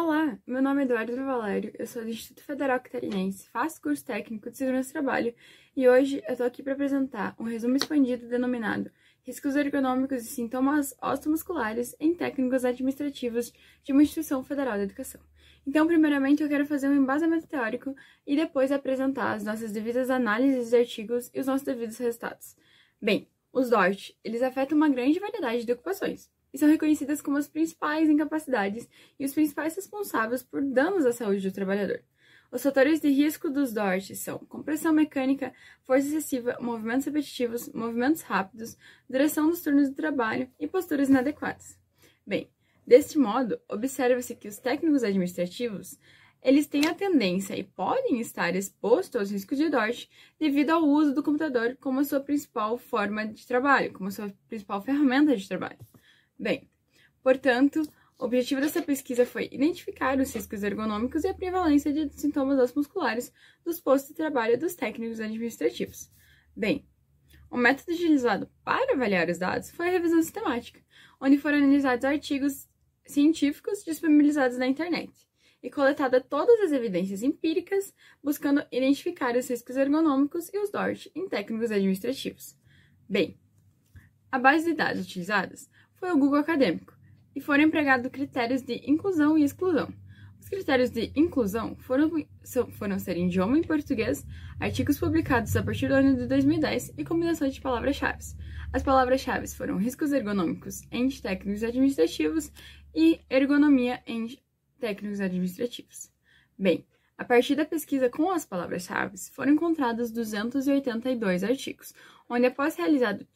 Olá, meu nome é Eduardo Valério, eu sou do Instituto Federal Catarinense, faço curso técnico de segurança do trabalho e hoje eu estou aqui para apresentar um resumo expandido denominado Riscos ergonômicos e sintomas osteomusculares em Técnicos Administrativos de uma instituição federal de educação. Então, primeiramente, eu quero fazer um embasamento teórico e depois apresentar as nossas devidas análises de artigos e os nossos devidos resultados. Bem, os DORT, eles afetam uma grande variedade de ocupações, e são reconhecidas como as principais incapacidades e os principais responsáveis por danos à saúde do trabalhador. Os fatores de risco dos DORT são compressão mecânica, força excessiva, movimentos repetitivos, movimentos rápidos, duração dos turnos de trabalho e posturas inadequadas. Bem, deste modo, observa-se que os técnicos administrativos eles têm a tendência e podem estar expostos aos riscos de DORT devido ao uso do computador como sua principal forma de trabalho, como sua principal ferramenta de trabalho. Bem, portanto, o objetivo dessa pesquisa foi identificar os riscos ergonômicos e a prevalência de sintomas osmusculares dos postos de trabalho dos técnicos administrativos. Bem, o método utilizado para avaliar os dados foi a revisão sistemática, onde foram analisados artigos científicos disponibilizados na internet e coletada todas as evidências empíricas, buscando identificar os riscos ergonômicos e os DORT em técnicos administrativos. Bem, a base de dados utilizadas foi o Google Acadêmico e foram empregados critérios de inclusão e exclusão. Os critérios de inclusão foram, foram ser em idioma e português, artigos publicados a partir do ano de 2010 e combinações de palavras-chave. As palavras-chave foram riscos ergonômicos em técnicos administrativos e ergonomia em técnicos administrativos. Bem, a partir da pesquisa com as palavras-chave, foram encontrados 282 artigos, onde após realizado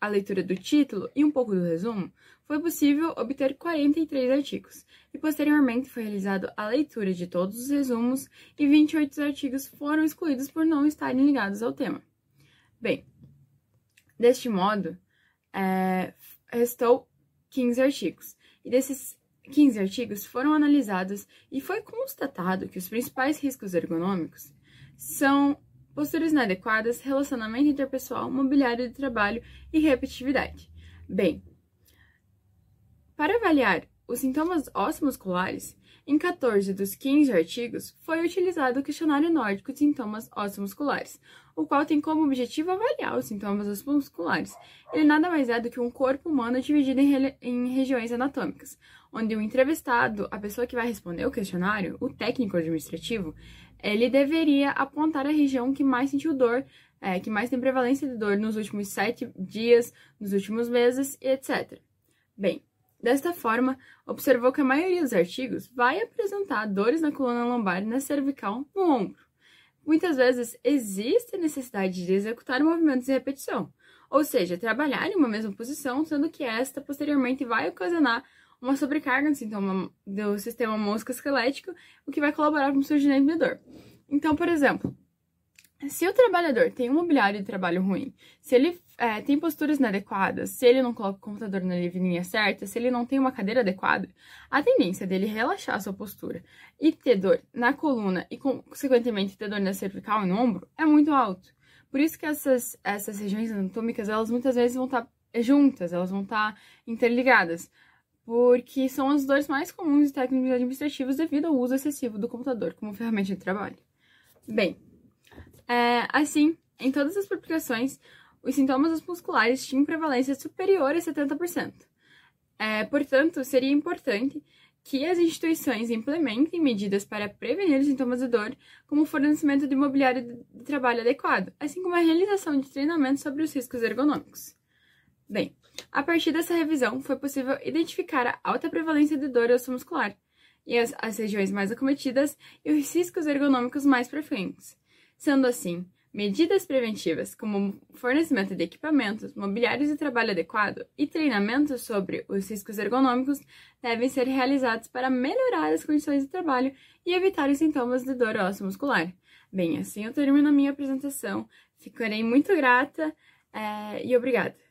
a leitura do título e um pouco do resumo, foi possível obter 43 artigos, e posteriormente foi realizada a leitura de todos os resumos e 28 artigos foram excluídos por não estarem ligados ao tema. Bem, deste modo, é, restou 15 artigos, e desses 15 artigos foram analisados e foi constatado que os principais riscos ergonômicos são posturas inadequadas, relacionamento interpessoal, mobiliário de trabalho e repetitividade. Bem, para avaliar os sintomas musculares, em 14 dos 15 artigos foi utilizado o questionário nórdico de sintomas Musculares, o qual tem como objetivo avaliar os sintomas musculares. Ele nada mais é do que um corpo humano dividido em, re em regiões anatômicas, onde o entrevistado, a pessoa que vai responder o questionário, o técnico administrativo, ele deveria apontar a região que mais sentiu dor, é, que mais tem prevalência de dor nos últimos sete dias, nos últimos meses etc. Bem, desta forma, observou que a maioria dos artigos vai apresentar dores na coluna lombar, na cervical, no ombro. Muitas vezes existe a necessidade de executar movimentos de repetição, ou seja, trabalhar em uma mesma posição, sendo que esta posteriormente vai ocasionar uma sobrecarga do, assim, então, sintoma, do sistema músculo-esquelético, o que vai colaborar com o surgimento de dor. Então, por exemplo, se o trabalhador tem um mobiliário de trabalho ruim, se ele é, tem posturas inadequadas, se ele não coloca o computador na linha certa, se ele não tem uma cadeira adequada, a tendência dele é relaxar a sua postura e ter dor na coluna e, consequentemente, ter dor na cervical e no ombro é muito alto. Por isso que essas, essas regiões anatômicas, elas muitas vezes vão estar tá, juntas, elas vão estar tá interligadas porque são as dores mais comuns de técnicos administrativos devido ao uso excessivo do computador como ferramenta de trabalho. Bem, é, assim, em todas as publicações, os sintomas musculares tinham prevalência superior a 70%. É, portanto, seria importante que as instituições implementem medidas para prevenir os sintomas de dor, como o fornecimento de mobiliário de trabalho adequado, assim como a realização de treinamentos sobre os riscos ergonômicos. Bem, a partir dessa revisão, foi possível identificar a alta prevalência de dor muscular e as, as regiões mais acometidas e os riscos ergonômicos mais frequentes. Sendo assim, medidas preventivas, como fornecimento de equipamentos, mobiliários de trabalho adequado e treinamento sobre os riscos ergonômicos, devem ser realizados para melhorar as condições de trabalho e evitar os sintomas de dor muscular. Bem, assim eu termino a minha apresentação. Ficarei muito grata é, e obrigada.